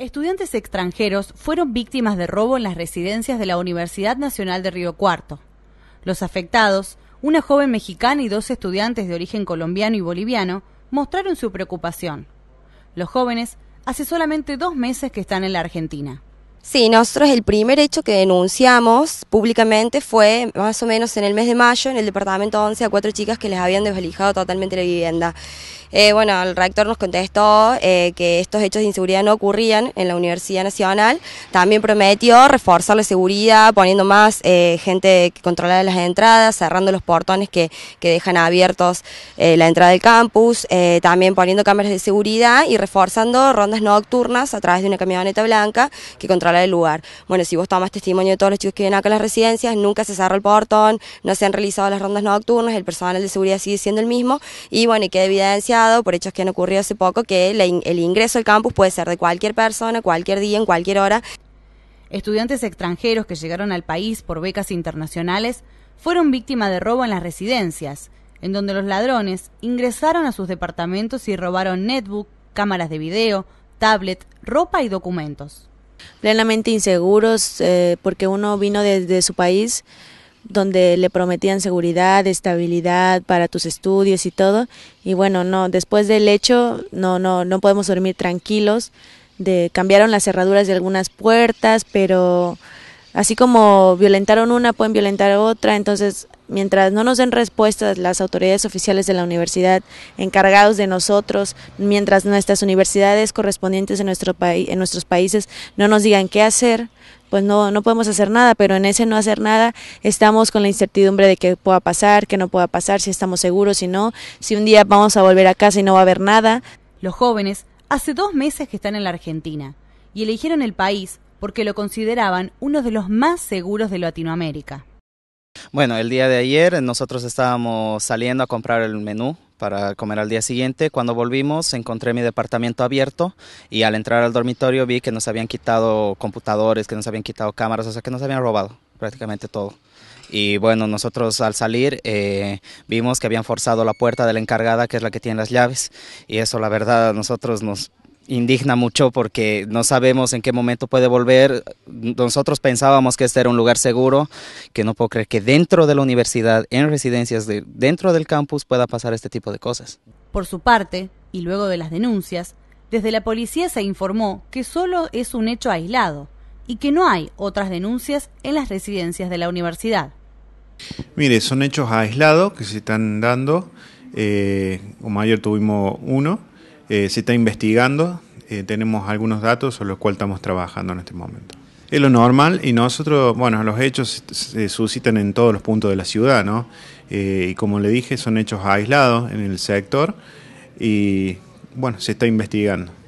Estudiantes extranjeros fueron víctimas de robo en las residencias de la Universidad Nacional de Río Cuarto. Los afectados, una joven mexicana y dos estudiantes de origen colombiano y boliviano, mostraron su preocupación. Los jóvenes hace solamente dos meses que están en la Argentina. Sí, nosotros el primer hecho que denunciamos públicamente fue más o menos en el mes de mayo en el departamento 11 a cuatro chicas que les habían desvalijado totalmente la vivienda. Eh, bueno, el rector nos contestó eh, que estos hechos de inseguridad no ocurrían en la Universidad Nacional. También prometió reforzar la seguridad poniendo más eh, gente que controlara las entradas, cerrando los portones que, que dejan abiertos la entrada del campus, también poniendo cámaras de seguridad y reforzando rondas nocturnas a través de una camioneta blanca que controla cerrar lugar. Bueno, si vos tomas testimonio de todos los chicos que vienen acá a las residencias, nunca se cerró el portón, no se han realizado las rondas nocturnas, el personal de seguridad sigue siendo el mismo y bueno, y queda evidenciado por hechos que han ocurrido hace poco que el ingreso al campus puede ser de cualquier persona, cualquier día, en cualquier hora. Estudiantes extranjeros que llegaron al país por becas internacionales fueron víctimas de robo en las residencias, en donde los ladrones ingresaron a sus departamentos y robaron netbook, cámaras de video, tablet, ropa y documentos plenamente inseguros eh, porque uno vino desde su país donde le prometían seguridad, estabilidad para tus estudios y todo. Y bueno, no, después del hecho no, no, no podemos dormir tranquilos. De, cambiaron las cerraduras de algunas puertas, pero así como violentaron una, pueden violentar otra. Entonces Mientras no nos den respuestas las autoridades oficiales de la universidad, encargados de nosotros, mientras nuestras universidades correspondientes en, nuestro país, en nuestros países no nos digan qué hacer, pues no, no podemos hacer nada, pero en ese no hacer nada estamos con la incertidumbre de qué pueda pasar, qué no pueda pasar, si estamos seguros, si no, si un día vamos a volver a casa y no va a haber nada. Los jóvenes hace dos meses que están en la Argentina y eligieron el país porque lo consideraban uno de los más seguros de Latinoamérica. Bueno, el día de ayer nosotros estábamos saliendo a comprar el menú para comer al día siguiente. Cuando volvimos encontré mi departamento abierto y al entrar al dormitorio vi que nos habían quitado computadores, que nos habían quitado cámaras, o sea que nos habían robado prácticamente todo. Y bueno, nosotros al salir eh, vimos que habían forzado la puerta de la encargada, que es la que tiene las llaves. Y eso la verdad nosotros nos indigna mucho porque no sabemos en qué momento puede volver. Nosotros pensábamos que este era un lugar seguro, que no puedo creer que dentro de la universidad, en residencias, de, dentro del campus pueda pasar este tipo de cosas. Por su parte, y luego de las denuncias, desde la policía se informó que solo es un hecho aislado y que no hay otras denuncias en las residencias de la universidad. Mire, son hechos aislados que se están dando. Eh, como ayer tuvimos uno eh, se está investigando, eh, tenemos algunos datos sobre los cuales estamos trabajando en este momento. Es lo normal y nosotros, bueno, los hechos se suscitan en todos los puntos de la ciudad, ¿no? Eh, y como le dije, son hechos aislados en el sector y, bueno, se está investigando.